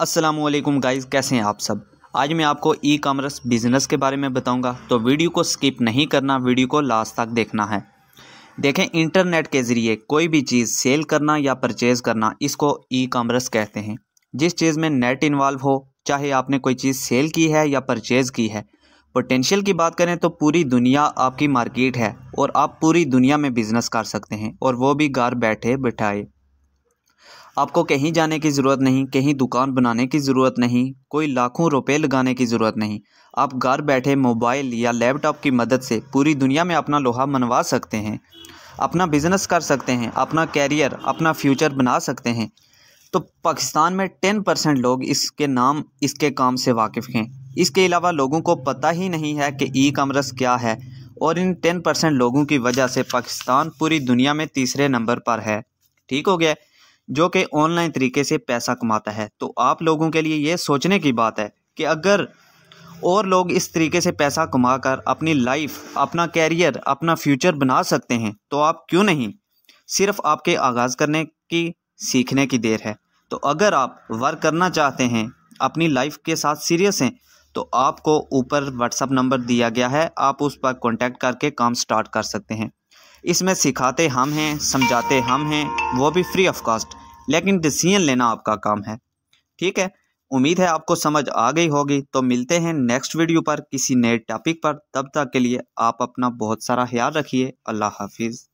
Aslam guys कैसे हैं आप सब आज मैं आपको ई कामर्स बिज़नेस के बारे में बताऊंगा तो वीडियो को स्किप नहीं करना वीडियो को लास्ट तक देखना है देखें इंटरनेट के ज़रिए कोई भी चीज़ सेल करना या परचेज़ करना इसको ई कामर्स कहते हैं जिस चीज़ में नेट इन्वॉल्व हो चाहे आपने कोई चीज़ सेल की है या परचेज़ की है पोटेंशियल की बात करें तो पूरी दुनिया आपकी मार्केट है और आप पूरी दुनिया में बिज़नेस कर सकते हैं और वो भी घर बैठे बिठाए आपको कहीं जाने की ज़रूरत नहीं कहीं दुकान बनाने की ज़रूरत नहीं कोई लाखों रुपए लगाने की ज़रूरत नहीं आप घर बैठे मोबाइल या लैपटॉप की मदद से पूरी दुनिया में अपना लोहा मनवा सकते हैं अपना बिजनेस कर सकते हैं अपना कैरियर अपना फ्यूचर बना सकते हैं तो पाकिस्तान में टेन परसेंट लोग इसके नाम इसके काम से वाकिफ़ हैं इसके अलावा लोगों को पता ही नहीं है कि ई कामर्स क्या है और इन टेन परसेंट लोगों की वजह से पाकिस्तान पूरी दुनिया में तीसरे नंबर पर है ठीक हो गया जो कि ऑनलाइन तरीके से पैसा कमाता है तो आप लोगों के लिए ये सोचने की बात है कि अगर और लोग इस तरीके से पैसा कमा कर अपनी लाइफ अपना कैरियर अपना फ्यूचर बना सकते हैं तो आप क्यों नहीं सिर्फ आपके आगाज़ करने की सीखने की देर है तो अगर आप वर्क करना चाहते हैं अपनी लाइफ के साथ सीरियस हैं तो आपको ऊपर व्हाट्सअप नंबर दिया गया है आप उस पर कॉन्टैक्ट करके काम स्टार्ट कर सकते हैं इसमें सिखाते हम हैं समझाते हम हैं वो भी फ्री ऑफ कॉस्ट लेकिन डिसीजन लेना आपका काम है ठीक है उम्मीद है आपको समझ आ गई होगी तो मिलते हैं नेक्स्ट वीडियो पर किसी नए टॉपिक पर तब तक के लिए आप अपना बहुत सारा ख्याल रखिए अल्लाह हाफिज़